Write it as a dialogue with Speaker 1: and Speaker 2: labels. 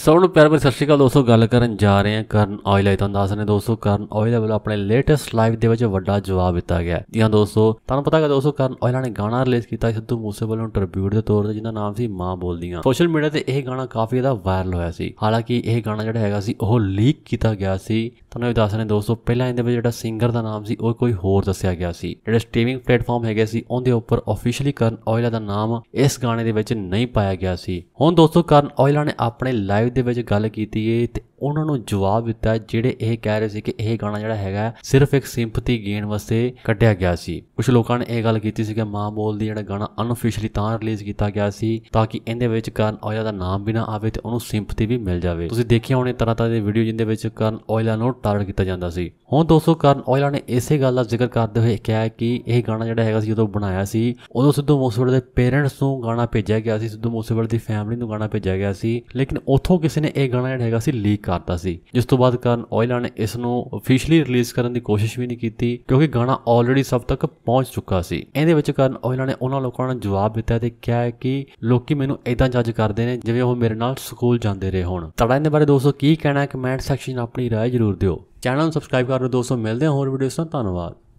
Speaker 1: ਸਭ ਨੂੰ ਪਿਆਰ ਭਰੀ ਸਤਿ ਸ਼੍ਰੀ ਅਕਾਲ ਦੋਸਤੋ ਗੱਲ ਕਰਨ ਜਾ ਰਹੇ ਹਾਂ ਕਰਨ ਆਇਲ ਹੈ ਤੁਹਾਨੂੰ ਦੱਸ ਰਹੇ ਦੋਸਤੋ ਕਰਨ ਆਇਲ ਵੱਲੋਂ ਆਪਣੇ ਲੇਟੈਸਟ ਲਾਈਵ ਦੇ ਵਿੱਚ ਵੱਡਾ ਜਵਾਬ ਦਿੱਤਾ ਗਿਆ ਜੀ ਹਾਂ ਦੋਸਤੋ ਤੁਹਾਨੂੰ ਪਤਾ ਹੈ ਦੋਸਤੋ ਕਰਨ ਆਇਲ ਨੇ ਗਾਣਾ ਰਿਲੀਜ਼ ਕੀਤਾ ਸਿੱਧੂ ਮੂਸੇ ਵੱਲੋਂ ਟ੍ਰਿਬਿਊਟ ਦੇ ਤੌਰ ਤੇ ਜਿਹਦਾ ਨਾਮ ਸੀ ਮਾਂ ਬੋਲਦੀਆਂ ਸੋਸ਼ਲ ਮੀਡੀਆ ਤੇ ਇਹ ਗਾਣਾ ਕਾਫੀ ਜ਼ਿਆਦਾ ਵਾਇਰਲ ਹੋਇਆ ਸੀ ਹਾਲਾਂਕਿ ਇਹ ਗਾਣਾ ਜਿਹੜਾ ਹੈਗਾ ਸੀ ਉਹ ਲੀਕ ਕੀਤਾ ਗਿਆ ਸੀ ਤੁਹਾਨੂੰ ਵੀ ਦੱਸ ਰਹੇ ਦੋਸਤੋ ਪਹਿਲਾਂ ਇਹਦੇ ਵਿੱਚ ਜਿਹੜਾ ਸਿੰਗਰ ਦਾ ਨਾਮ ਸੀ ਉਹ ਕੋਈ ਹੋਰ ਦੱਸਿਆ ਗਿਆ ਸੀ ਜਿਹੜੇ ਸਟ੍ਰੀਮਿੰਗ ਪਲੇਟਫਾਰਮ ਹੈਗੇ ਸੀ ਉਹਦੇ ਉੱਪਰ ਆਫੀਸ਼ੀਅਲੀ ਕਰਨ ਆਇਲ ਦਾ ਨਾਮ ਇਸ ਗਾਣੇ ਦੇ ਵਿੱਚ ਨਹੀਂ ਪਾਇਆ ਗਿਆ ਸੀ ਹੁਣ ਦੋਸਤੋ ਕਰਨ ਆਇਲ ਨੇ ਆਪਣੇ ਲਾਈਵ ਦੇ ਵਿੱਚ ਗੱਲ ਕੀਤੀ ਏ ਤੇ ਉਹਨਾਂ ਨੂੰ ਜਵਾਬ ਦਿੱਤਾ ਜਿਹੜੇ ਇਹ ਕਹਿ ਰਹੇ ਸੀ ਕਿ ਇਹ ਗਾਣਾ ਜਿਹੜਾ ਹੈਗਾ ਸਿਰਫ ਇੱਕ ਸਿੰਪਥੀ ਗੇਨ ਵਾਸਤੇ ਕੱਢਿਆ ਗਿਆ ਸੀ ਕੁਝ ਲੋਕਾਂ ਨੇ ਇਹ ਗੱਲ ਕੀਤੀ ਸੀ ਕਿ ਮਾਂ ਬੋਲ ਦੀ ਜਿਹੜਾ ਗਾਣਾ ਅਨਅਫੀਸ਼ੀਅਲੀ ਤਾਂ ਰਿਲੀਜ਼ ਕੀਤਾ ਗਿਆ ਸੀ ਤਾਂ ਕਿ ਇਹਦੇ ਵਿੱਚ ਕਰਨ ਔਜਲਾ ਦਾ ਨਾਮ ਵੀ ਨਾ ਆਵੇ ਤੇ ਉਹਨੂੰ ਸਿੰਪਥੀ ਵੀ ਮਿਲ ਜਾਵੇ ਤੁਸੀਂ ਦੇਖਿਆ ਹੋਣੇ ਤਰ੍ਹਾਂ ਤਰ੍ਹਾਂ ਦੇ ਵੀਡੀਓ ਜਿੰਦੇ ਵਿੱਚ ਕਰਨ ਔਜਲਾ ਨੂੰ ਟਾਰਗੇਟ ਕੀਤਾ ਜਾਂਦਾ ਸੀ ਹੁਣ ਦੋਸਤੋ ਕਰਨ ਔਜਲਾ ਨੇ ਇਸੇ ਗੱਲ ਦਾ ਜ਼ਿਕਰ ਕਰਦੇ ਹੋਏ ਕਿਹਾ ਕਿ ਇਹ ਗਾਣਾ ਜਿਹੜਾ ਹੈਗਾ ਸੀ ਜਦੋਂ ਬਣਾਇਆ ਸੀ ਉਦੋਂ ਸਿੱਧੂ ਮੂਸੇਵਾਲੇ ਦੇ ਪੇਰੈਂਟਸ ਨੂੰ ਗਾਣਾ ਭੇਜਿਆ ਗਿਆ ਸੀ ਸਿੱਧੂ ਮੂਸੇਵਾਲੇ ਦੀ ਫੈਮਿਲੀ ਨੂੰ ਗਾਣਾ ਭੇਜਿਆ ਗਿਆ ਸੀ ਲੇਕਿਨ ਉੱਥੋਂ ਕਿਸੇ ਨੇ ਇਹ ਗਾਣਾ ਜਿਹੜਾ ਹੈਗਾ ਸੀ ਲੀਕ ਕਰਤਾ ਸੀ ਜਿਸ ਤੋਂ ਬਾਅਦ ਕਰਨ ਆਇਲਾ ਨੇ ਇਸ ਨੂੰ ਅਫੀਸ਼ੀਅਲੀ ਰਿਲੀਜ਼ ਕਰਨ ਦੀ ਕੋਸ਼ਿਸ਼ ਵੀ ਨਹੀਂ ਕੀਤੀ ਕਿਉਂਕਿ ਗਾਣਾ ਆਲਰੇਡੀ ਸਭ ਤੱਕ ਪਹੁੰਚ ਚੁੱਕਾ ਸੀ ਇਹਦੇ ਵਿੱਚ ਕਰਨ ਆਇਲਾ ਨੇ ਉਹਨਾਂ ਲੋਕਾਂ ਨੂੰ ਜਵਾਬ ਦਿੱਤਾ ਤੇ ਕਿਹਾ ਕਿ ਲੋਕੀ ਮੈਨੂੰ ਇਦਾਂ ਜੱਜ ਕਰਦੇ ਨੇ ਜਿਵੇਂ ਉਹ ਮੇਰੇ ਨਾਲ ਸਕੂਲ ਜਾਂਦੇ ਰਹੇ ਹੋਣ ਤੜਾ ਇਹਦੇ ਬਾਰੇ ਦੋਸਤੋ ਕੀ ਕਹਿਣਾ ਹੈ ਕਮੈਂਟ ਸੈਕਸ਼ਨ ਆਪਣੀ رائے ਜ਼ਰੂਰ ਦਿਓ ਚੈਨਲ ਨੂੰ ਸਬਸਕ੍ਰਾਈਬ ਕਰ ਲਓ ਦੋਸਤੋ ਮਿਲਦੇ ਹਾਂ ਹੋਰ ਵੀਡੀਓਸ ਨਾਲ ਧੰਨਵਾਦ